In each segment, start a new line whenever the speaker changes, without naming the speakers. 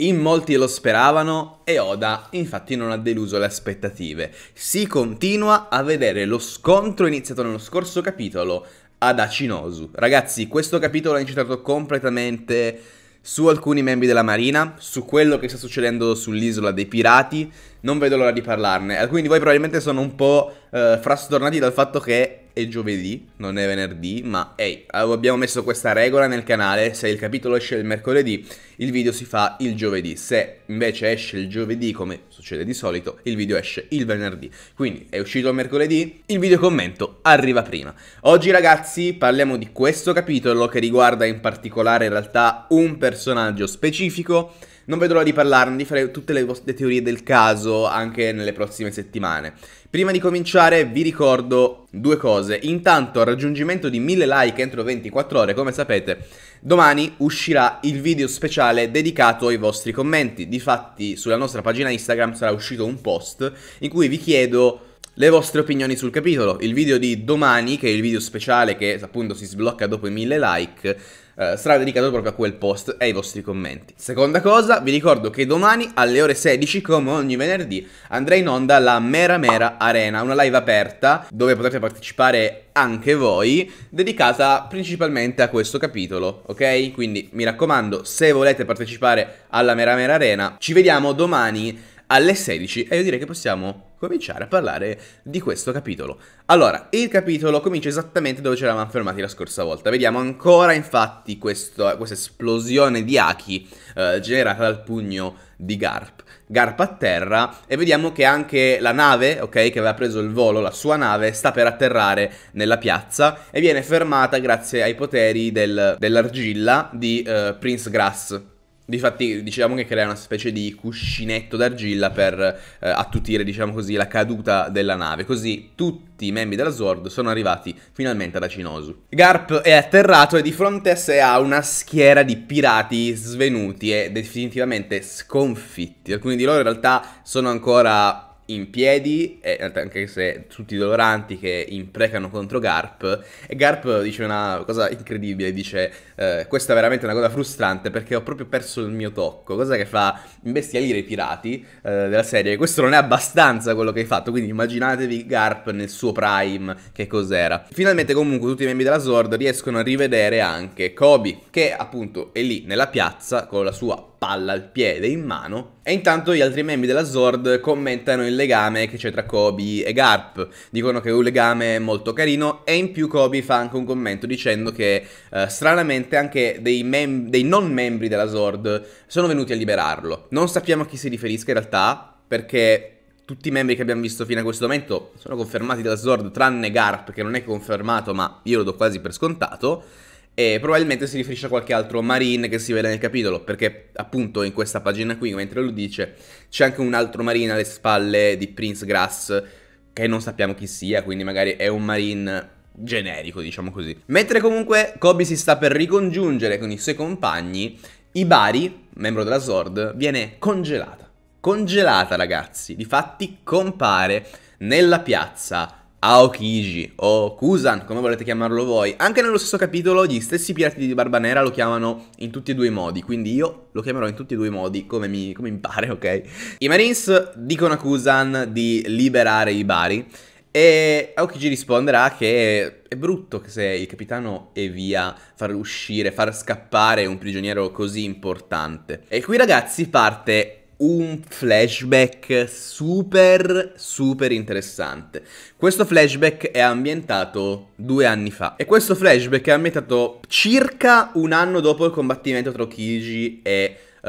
In molti lo speravano e Oda infatti non ha deluso le aspettative. Si continua a vedere lo scontro iniziato nello scorso capitolo ad Acinosu. Ragazzi, questo capitolo è incitato completamente su alcuni membri della marina, su quello che sta succedendo sull'isola dei pirati, non vedo l'ora di parlarne. Alcuni di voi probabilmente sono un po' eh, frastornati dal fatto che è giovedì, non è venerdì, ma ehi, hey, abbiamo messo questa regola nel canale, se il capitolo esce il mercoledì, il video si fa il giovedì, se invece esce il giovedì, come succede di solito, il video esce il venerdì. Quindi è uscito il mercoledì, il video commento arriva prima. Oggi ragazzi parliamo di questo capitolo che riguarda in particolare in realtà un personaggio specifico, non vedo l'ora di parlarne, di fare tutte le, le teorie del caso anche nelle prossime settimane. Prima di cominciare vi ricordo due cose. Intanto al raggiungimento di 1000 like entro 24 ore, come sapete, domani uscirà il video speciale dedicato ai vostri commenti. Difatti sulla nostra pagina Instagram sarà uscito un post in cui vi chiedo le vostre opinioni sul capitolo. Il video di domani, che è il video speciale che appunto si sblocca dopo i mille like, eh, sarà dedicato proprio a quel post e ai vostri commenti. Seconda cosa, vi ricordo che domani alle ore 16, come ogni venerdì, andrà in onda la Mera Mera Arena, una live aperta dove potrete partecipare anche voi, dedicata principalmente a questo capitolo, ok? Quindi mi raccomando, se volete partecipare alla Mera Mera Arena, ci vediamo domani alle 16 e io direi che possiamo cominciare a parlare di questo capitolo. Allora, il capitolo comincia esattamente dove ci eravamo fermati la scorsa volta. Vediamo ancora infatti questo, questa esplosione di Aki eh, generata dal pugno di Garp. Garp a terra e vediamo che anche la nave, ok, che aveva preso il volo, la sua nave, sta per atterrare nella piazza e viene fermata grazie ai poteri del, dell'argilla di eh, Prince Grass Difatti diciamo che crea una specie di cuscinetto d'argilla per eh, attutire, diciamo così, la caduta della nave, così tutti i membri della Zord sono arrivati finalmente ad Acinosu. Garp è atterrato e di fronte a sé ha una schiera di pirati svenuti e definitivamente sconfitti. Alcuni di loro in realtà sono ancora in piedi, anche se tutti i doloranti che imprecano contro Garp, e Garp dice una cosa incredibile, dice eh, questa è veramente una cosa frustrante perché ho proprio perso il mio tocco, cosa che fa imbestialire i pirati eh, della serie, questo non è abbastanza quello che hai fatto, quindi immaginatevi Garp nel suo prime, che cos'era. Finalmente comunque tutti i membri della Sword riescono a rivedere anche Kobe, che appunto è lì nella piazza con la sua palla al piede in mano. E intanto gli altri membri della Zord commentano il legame che c'è tra Kobe e Garp. Dicono che è un legame molto carino e in più Kobe fa anche un commento dicendo che eh, stranamente anche dei, mem- dei non membri della Zord sono venuti a liberarlo. Non sappiamo a chi si riferisca in realtà perché tutti i membri che abbiamo visto fino a questo momento sono confermati dalla Zord, tranne Garp, che non è confermato, ma io lo do quasi per scontato e probabilmente si riferisce a qualche altro marine che si vede nel capitolo, perché appunto in questa pagina qui, mentre lo dice, c'è anche un altro marine alle spalle di Prince Grass, che non sappiamo chi sia, quindi magari è un marine generico, diciamo così. Mentre comunque Kobe si sta per ricongiungere con i suoi compagni, Ibari, membro della Sword, viene congelata. Congelata, ragazzi. Difatti compare nella piazza Aokiji o Kusan, come volete chiamarlo voi. Anche nello stesso capitolo gli stessi pirati di Barba Nera lo chiamano in tutti e due i modi, quindi io lo chiamerò in tutti e due i modi come mi, come mi pare, ok? I Marines dicono a Kusan di liberare i Bari e Aokiji risponderà che è brutto che se il capitano è via, far uscire, far scappare un prigioniero così importante. E qui ragazzi parte un flashback super super interessante. Questo flashback è ambientato due anni fa e questo flashback è ambientato circa un anno dopo il combattimento tra Kiji e uh,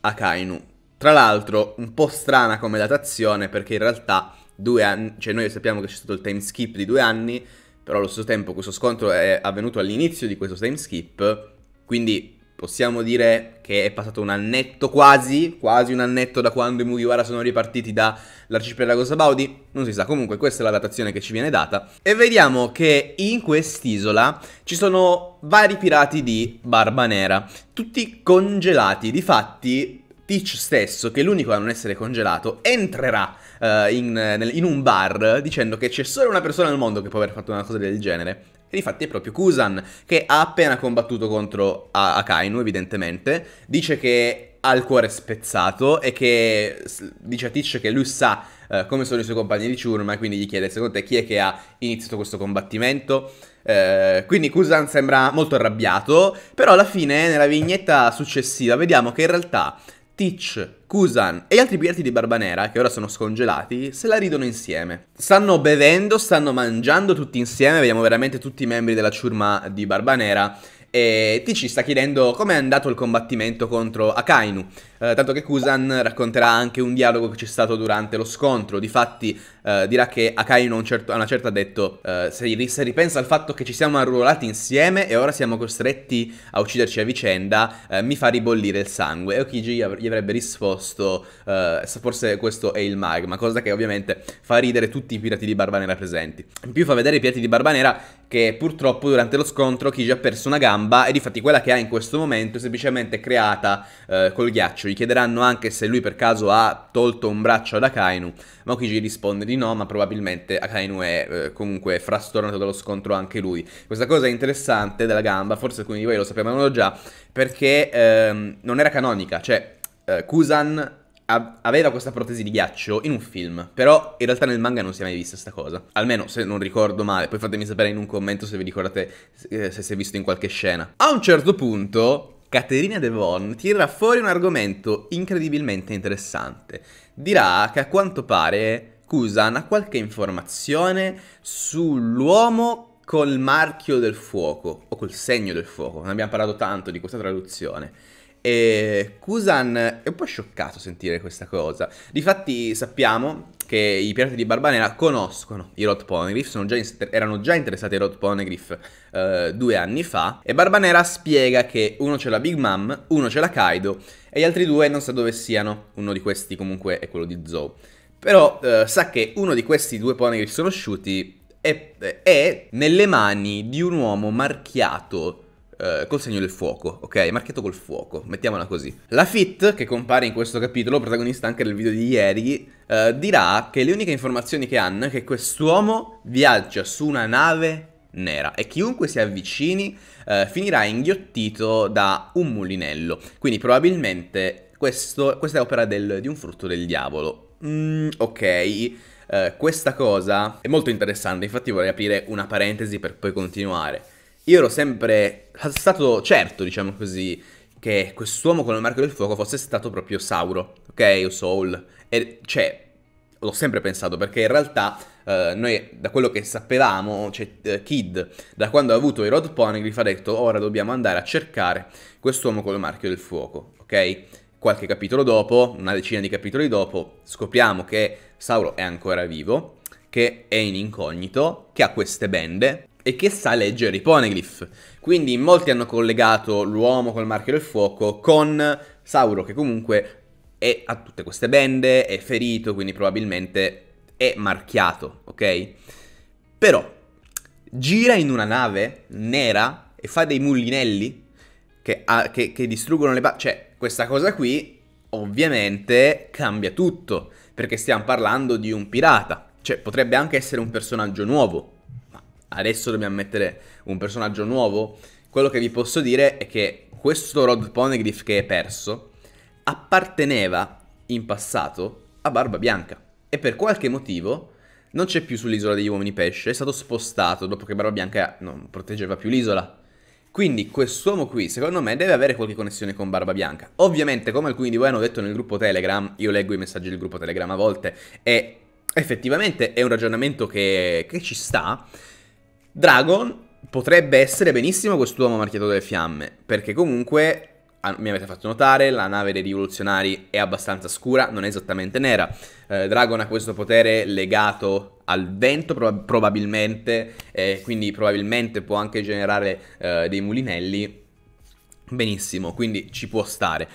Akainu. Tra l'altro un po' strana come datazione perché in realtà due anni, cioè noi sappiamo che c'è stato il time skip di due anni, però allo stesso tempo questo scontro è avvenuto all'inizio di questo time skip, quindi possiamo dire che è passato un annetto quasi, quasi un annetto da quando i Mugiwara sono ripartiti dall'arcipelago Sabaudi, non si sa, comunque questa è la datazione che ci viene data, e vediamo che in quest'isola ci sono vari pirati di Barba Nera, tutti congelati, difatti Teach stesso, che è l'unico a non essere congelato, entrerà uh, in, in un bar dicendo che c'è solo una persona al mondo che può aver fatto una cosa del genere, e infatti è proprio Kusan che ha appena combattuto contro Akainu evidentemente, dice che ha il cuore spezzato e che dice a Teach che lui sa eh, come sono i suoi compagni di ciurma e quindi gli chiede secondo te chi è che ha iniziato questo combattimento? Eh, quindi Kusan sembra molto arrabbiato, però alla fine nella vignetta successiva vediamo che in realtà Teach, Kusan e gli altri pirati di Barbanera, che ora sono scongelati, se la ridono insieme. Stanno bevendo, stanno mangiando tutti insieme, vediamo veramente tutti i membri della ciurma di Barbanera. E Teach sta chiedendo com'è andato il combattimento contro Akainu. Eh, tanto che Kusan racconterà anche un dialogo che c'è stato durante lo scontro. Difatti eh, dirà che Akainu a, un certo, una certa ha certo detto eh, se, se, ripensa al fatto che ci siamo arruolati insieme e ora siamo costretti a ucciderci a vicenda, eh, mi fa ribollire il sangue. E Okiji av- gli avrebbe risposto eh, forse questo è il magma, cosa che ovviamente fa ridere tutti i pirati di Barbanera presenti. In più fa vedere i pirati di Barbanera che purtroppo durante lo scontro Okiji ha perso una gamba e difatti quella che ha in questo momento è semplicemente creata col ghiaccio braccio, gli chiederanno anche se lui per caso ha tolto un braccio ad Akainu, ma Okiji risponde di no, ma probabilmente Akainu è eh, comunque frastornato dallo scontro anche lui. Questa cosa è interessante della gamba, forse alcuni di voi lo sapevano già, perché ehm, non era canonica, cioè eh, Kusan aveva questa protesi di ghiaccio in un film, però in realtà nel manga non si è mai vista questa cosa. Almeno se non ricordo male, poi fatemi sapere in un commento se vi ricordate eh, se si è visto in qualche scena. A un certo punto Caterina Devon tirerà fuori un argomento incredibilmente interessante. Dirà che a quanto pare Kusan ha qualche informazione sull'uomo col marchio del fuoco o col segno del fuoco. Ne abbiamo parlato tanto di questa traduzione. E Kusan è un po' scioccato sentire questa cosa. Difatti sappiamo che i pirati di Barbanera conoscono i Rot Ponegriff, già erano già interessati ai Rot Ponegriff eh, due anni fa, e Barbanera spiega che uno c'è la Big Mom, uno c'è la Kaido, e gli altri due non sa dove siano, uno di questi comunque è quello di Zou. Però eh, sa che uno di questi due Ponegriff conosciuti è, è nelle mani di un uomo marchiato eh, col segno del fuoco, ok? Marchetto col fuoco, mettiamola così. La Fit, che compare in questo capitolo, protagonista anche del video di ieri, eh, dirà che le uniche informazioni che hanno è che quest'uomo viaggia su una nave nera e chiunque si avvicini eh, finirà inghiottito da un mulinello. Quindi probabilmente questo, questa è opera del, di un frutto del diavolo. Mm, ok. Uh, questa cosa è molto interessante, infatti vorrei aprire una parentesi per poi continuare. Io ero sempre stato certo, diciamo così, che quest'uomo con il marchio del fuoco fosse stato proprio Sauro, ok? O Soul. E cioè, l'ho sempre pensato perché in realtà eh, noi da quello che sapevamo, cioè eh, Kid, da quando ha avuto i Rod Poneglyph ha detto ora dobbiamo andare a cercare quest'uomo con il marchio del fuoco, ok? Qualche capitolo dopo, una decina di capitoli dopo, scopriamo che Sauro è ancora vivo, che è in incognito, che ha queste bende, e che sa leggere i poneglyph. Quindi molti hanno collegato l'uomo col marchio del fuoco con Sauro che comunque è a tutte queste bende, è ferito, quindi probabilmente è marchiato, ok? Però gira in una nave nera e fa dei mullinelli che, che, che distruggono le basi. Cioè, questa cosa qui ovviamente cambia tutto, perché stiamo parlando di un pirata. Cioè, potrebbe anche essere un personaggio nuovo, adesso dobbiamo mettere un personaggio nuovo, quello che vi posso dire è che questo Rod Ponegriff che è perso apparteneva in passato a Barba Bianca e per qualche motivo non c'è più sull'isola degli uomini pesce, è stato spostato dopo che Barba Bianca non proteggeva più l'isola. Quindi quest'uomo qui, secondo me, deve avere qualche connessione con Barba Bianca. Ovviamente, come alcuni di voi hanno detto nel gruppo Telegram, io leggo i messaggi del gruppo Telegram a volte, e effettivamente è un ragionamento che, che ci sta, Dragon potrebbe essere benissimo quest'uomo marchiato delle fiamme, perché comunque ah, mi avete fatto notare, la nave dei rivoluzionari è abbastanza scura, non è esattamente nera. Eh, Dragon ha questo potere legato al vento prob probabilmente, eh, quindi probabilmente può anche generare eh, dei mulinelli. Benissimo, quindi ci può stare.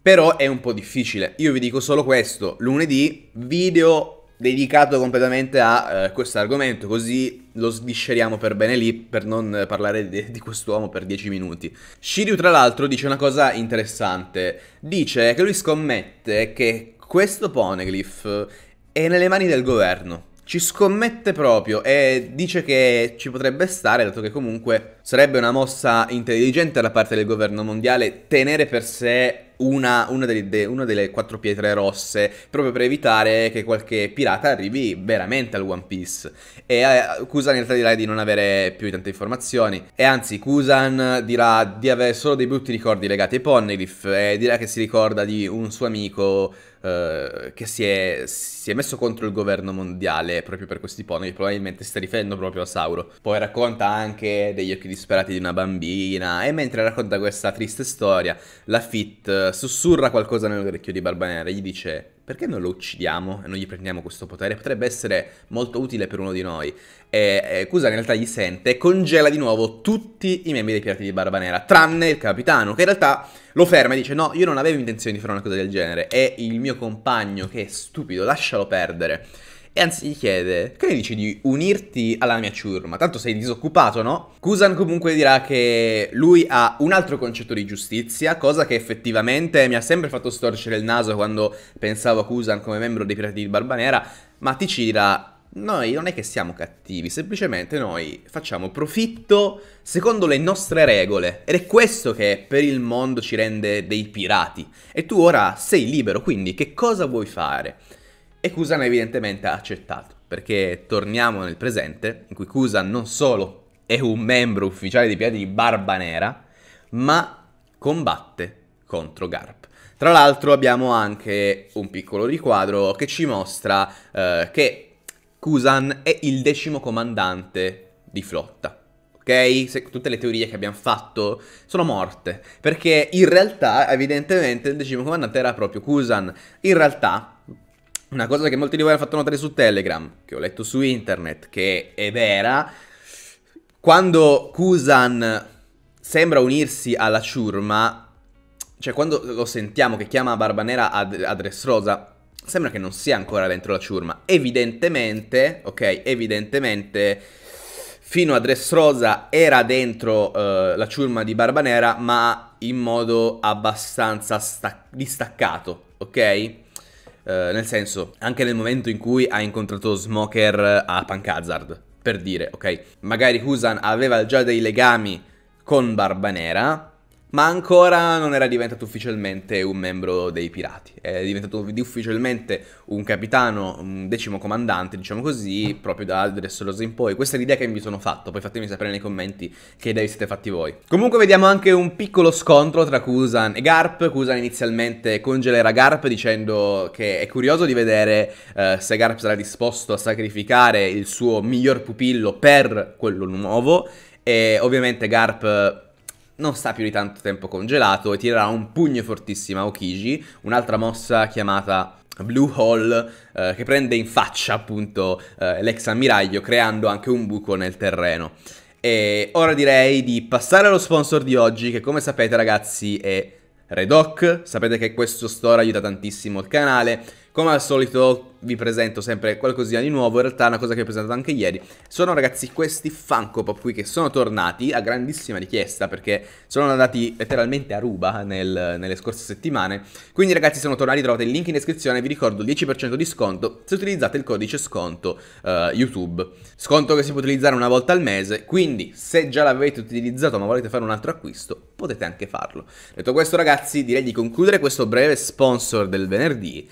Però è un po' difficile. Io vi dico solo questo, lunedì video dedicato completamente a eh, questo argomento, così lo svisceriamo per bene lì per non parlare di, di quest'uomo per dieci minuti. Shiryu tra l'altro dice una cosa interessante, dice che lui scommette che questo Poneglyph è nelle mani del governo. Ci scommette proprio e dice che ci potrebbe stare, dato che comunque sarebbe una mossa intelligente da parte del governo mondiale tenere per sé una, una, delle, una, delle, quattro pietre rosse, proprio per evitare che qualche pirata arrivi veramente al One Piece. E eh, Kusan in realtà dirà di non avere più tante informazioni, e anzi Kusan dirà di avere solo dei brutti ricordi legati ai Poneglyph, e dirà che si ricorda di un suo amico eh, che si è, si è, messo contro il governo mondiale proprio per questi poney, probabilmente si sta riferendo proprio a Sauro. Poi racconta anche degli occhi disperati di una bambina e mentre racconta questa triste storia, la Fit eh, sussurra qualcosa nell'orecchio di Barba Nera e gli dice perché non lo uccidiamo e non gli prendiamo questo potere? Potrebbe essere molto utile per uno di noi. E, Kusan in realtà gli sente e congela di nuovo tutti i membri dei Pirati di Barba Nera, tranne il capitano, che in realtà lo ferma e dice no, io non avevo intenzione di fare una cosa del genere, è il mio compagno che è stupido, lascialo perdere. E anzi gli chiede, che ne dici di unirti alla mia ciurma? Tanto sei disoccupato, no? Kusan comunque dirà che lui ha un altro concetto di giustizia, cosa che effettivamente mi ha sempre fatto storcere il naso quando pensavo a Kusan come membro dei Pirati di Barbanera, ma ti dirà noi non è che siamo cattivi, semplicemente noi facciamo profitto secondo le nostre regole ed è questo che per il mondo ci rende dei pirati e tu ora sei libero, quindi che cosa vuoi fare? E Kusan evidentemente ha accettato, perché torniamo nel presente, in cui Kusan non solo è un membro ufficiale di Piedi di Barba Nera, ma combatte contro Garp. Tra l'altro abbiamo anche un piccolo riquadro che ci mostra eh, che Kusan è il decimo comandante di flotta. Ok? Se, tutte le teorie che abbiamo fatto sono morte, perché in realtà evidentemente il decimo comandante era proprio Kusan. In realtà una cosa che molti di voi hanno fatto notare su Telegram, che ho letto su internet, che è vera, quando Kusan sembra unirsi alla ciurma, cioè quando lo sentiamo che chiama Barbanera ad- Adresrosa, sembra che non sia ancora dentro la ciurma. Evidentemente, ok, evidentemente fino a Dressrosa era dentro uh, la ciurma di Barbanera, ma in modo abbastanza sta- distaccato, ok? Eh, nel senso, anche nel momento in cui ha incontrato Smoker eh, a Punk Hazard, per dire, ok? Magari Husan aveva già dei legami con Barbanera, ma ancora non era diventato ufficialmente un membro dei pirati. È diventato ufficialmente un capitano, un decimo comandante, diciamo così, proprio da Dress Rosa in poi. Questa è l'idea che mi sono fatto, poi fatemi sapere nei commenti che idee siete fatti voi. Comunque vediamo anche un piccolo scontro tra Kusan e Garp. Kusan inizialmente congelerà Garp dicendo che è curioso di vedere eh, se Garp sarà disposto a sacrificare il suo miglior pupillo per quello nuovo. E ovviamente Garp non sta più di tanto tempo congelato e tirerà un pugno fortissimo a Okiji, un'altra mossa chiamata Blue Hole eh, che prende in faccia appunto eh, l'ex ammiraglio creando anche un buco nel terreno. E ora direi di passare allo sponsor di oggi che come sapete ragazzi è Redoc, sapete che questo store aiuta tantissimo il canale, come al solito vi presento sempre qualcosina di nuovo, in realtà è una cosa che ho presentato anche ieri. Sono ragazzi questi Funko Pop qui che sono tornati a grandissima richiesta perché sono andati letteralmente a ruba nel, nelle scorse settimane. Quindi ragazzi sono tornati, trovate il link in descrizione, vi ricordo 10% di sconto se utilizzate il codice sconto uh, YouTube. Sconto che si può utilizzare una volta al mese, quindi se già l'avete utilizzato ma volete fare un altro acquisto potete anche farlo. Detto questo ragazzi direi di concludere questo breve sponsor del venerdì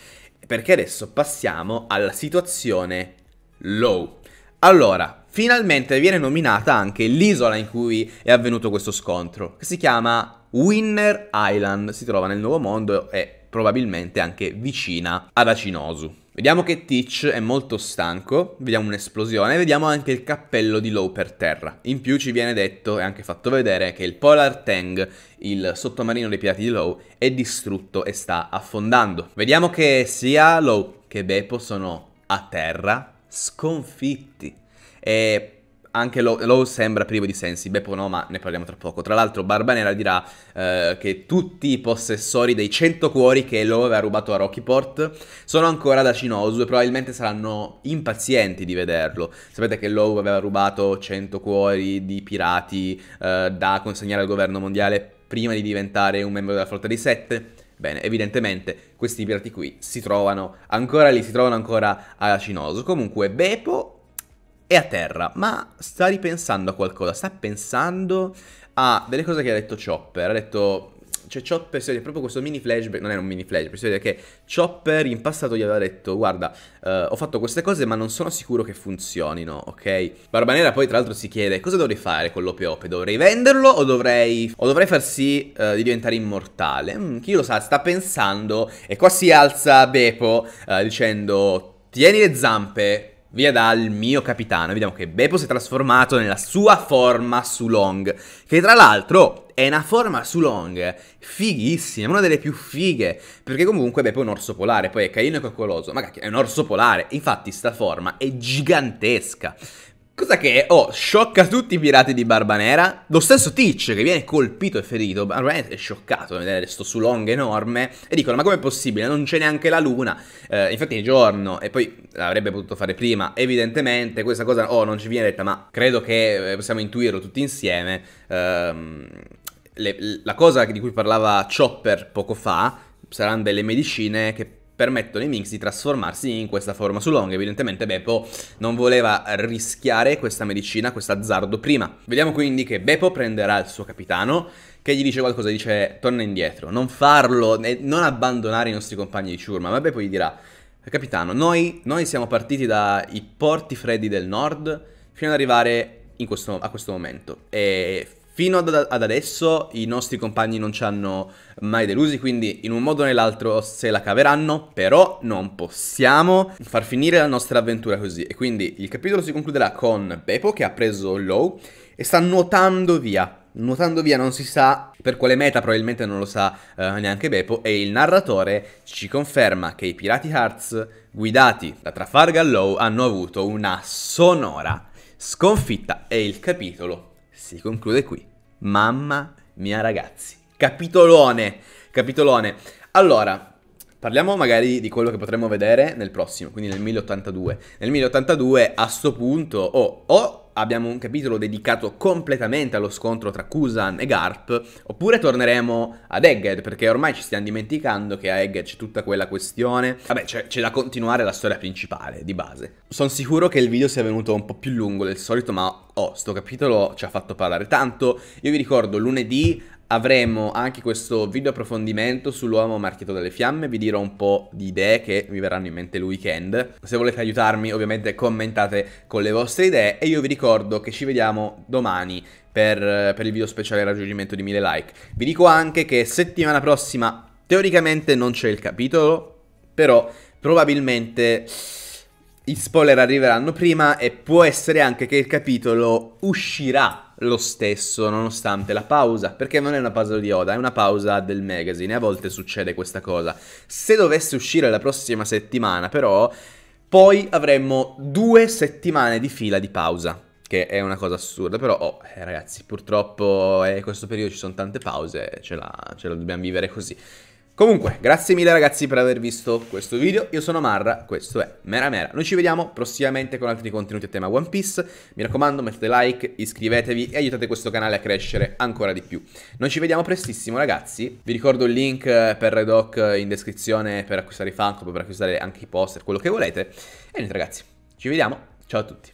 perché adesso passiamo alla situazione low. Allora, finalmente viene nominata anche l'isola in cui è avvenuto questo scontro, che si chiama Winner Island, si trova nel Nuovo Mondo e probabilmente anche vicina ad Acinosu. Vediamo che Teach è molto stanco, vediamo un'esplosione, vediamo anche il cappello di Low per terra. In più ci viene detto e anche fatto vedere che il Polar Tang, il sottomarino dei pirati di Low, è distrutto e sta affondando. Vediamo che sia Low che Beppo sono a terra sconfitti. E anche Lowe sembra privo di sensi, Beppo no, ma ne parliamo tra poco. Tra l'altro Barbanera dirà eh, che tutti i possessori dei 100 cuori che Lowe aveva rubato a Rockyport sono ancora da Cinosu e probabilmente saranno impazienti di vederlo. Sapete che Lowe aveva rubato 100 cuori di pirati eh, da consegnare al governo mondiale prima di diventare un membro della flotta dei Sette? Bene, evidentemente questi pirati qui si trovano ancora lì, si trovano ancora a Cinosu. Comunque Beppo è a terra, ma sta ripensando a qualcosa, sta pensando a delle cose che ha detto Chopper, ha detto... Cioè Chopper si vede proprio questo mini flashback, non è un mini flashback, si vede che Chopper in passato gli aveva detto guarda eh, ho fatto queste cose ma non sono sicuro che funzionino, ok? Barba Nera poi tra l'altro si chiede cosa dovrei fare con l'opeope, dovrei venderlo o dovrei, o dovrei far sì eh, di diventare immortale? Mm, chi lo sa, sta pensando e qua si alza Beppo eh, dicendo tieni le zampe via dal mio capitano. Vediamo che Beppo si è trasformato nella sua forma su long. che tra l'altro è una forma su long fighissima, una delle più fighe, perché comunque Beppo è un orso polare, poi è carino e coccoloso, ma cacchio, è un orso polare, infatti sta forma è gigantesca. Cosa che, oh, sciocca tutti i pirati di Barba Nera. Lo stesso Teach che viene colpito e ferito, Barbanera è scioccato a eh, vedere sto sulong enorme e dicono ma com'è possibile, non c'è neanche la luna. Eh, infatti il giorno, e poi l'avrebbe potuto fare prima, evidentemente questa cosa, oh, non ci viene detta, ma credo che eh, possiamo intuirlo tutti insieme. Ehm, le, la cosa di cui parlava Chopper poco fa saranno delle medicine che permettono ai Minx di trasformarsi in questa forma su long. Evidentemente Beppo non voleva rischiare questa medicina, questo azzardo prima. Vediamo quindi che Beppo prenderà il suo capitano, che gli dice qualcosa, dice torna indietro, non farlo, non abbandonare i nostri compagni di ciurma, ma Beppo gli dirà capitano, noi, noi siamo partiti dai porti freddi del nord fino ad arrivare questo, a questo momento e Fino ad, ad, adesso i nostri compagni non ci hanno mai delusi, quindi in un modo o nell'altro se la caveranno, però non possiamo far finire la nostra avventura così. E quindi il capitolo si concluderà con Beppo che ha preso Low e sta nuotando via. Nuotando via non si sa per quale meta, probabilmente non lo sa eh, neanche Beppo, e il narratore ci conferma che i pirati Hearts guidati da Trafalgar Low hanno avuto una sonora sconfitta e il capitolo si conclude qui. Mamma mia ragazzi. Capitolone, capitolone. Allora, Parliamo magari di quello che potremmo vedere nel prossimo, quindi nel 1082. Nel 1082 a sto punto, o oh, oh, abbiamo un capitolo dedicato completamente allo scontro tra Kusan e Garp, oppure torneremo ad Egghead, perché ormai ci stiamo dimenticando che a Egghead c'è tutta quella questione. Vabbè, c'è, c'è da continuare la storia principale, di base. Sono sicuro che il video sia venuto un po' più lungo del solito, ma oh, sto capitolo ci ha fatto parlare tanto. Io vi ricordo, lunedì avremo anche questo video approfondimento sull'uomo marchito dalle fiamme, vi dirò un po' di idee che mi verranno in mente il weekend. Se volete aiutarmi ovviamente commentate con le vostre idee e io vi ricordo che ci vediamo domani per, per il video speciale raggiungimento di 1000 like. Vi dico anche che settimana prossima teoricamente non c'è il capitolo, però probabilmente... I spoiler arriveranno prima e può essere anche che il capitolo uscirà lo stesso nonostante la pausa, perché non è una pausa di Oda, è una pausa del magazine e a volte succede questa cosa. Se dovesse uscire la prossima settimana però, poi avremmo due settimane di fila di pausa, che è una cosa assurda, però oh, eh, ragazzi purtroppo in eh, questo periodo ci sono tante pause, eh, ce la, ce la dobbiamo vivere così. Comunque, grazie mille ragazzi per aver visto questo video, io sono Marra, questo è Mera Mera. Noi ci vediamo prossimamente con altri contenuti a tema One Piece, mi raccomando mettete like, iscrivetevi e aiutate questo canale a crescere ancora di più. Noi ci vediamo prestissimo ragazzi, vi ricordo il link eh, per Red Hawk eh, in descrizione per acquistare i fanclub, per acquistare anche i poster, quello che volete. E niente ragazzi, ci vediamo, ciao a tutti.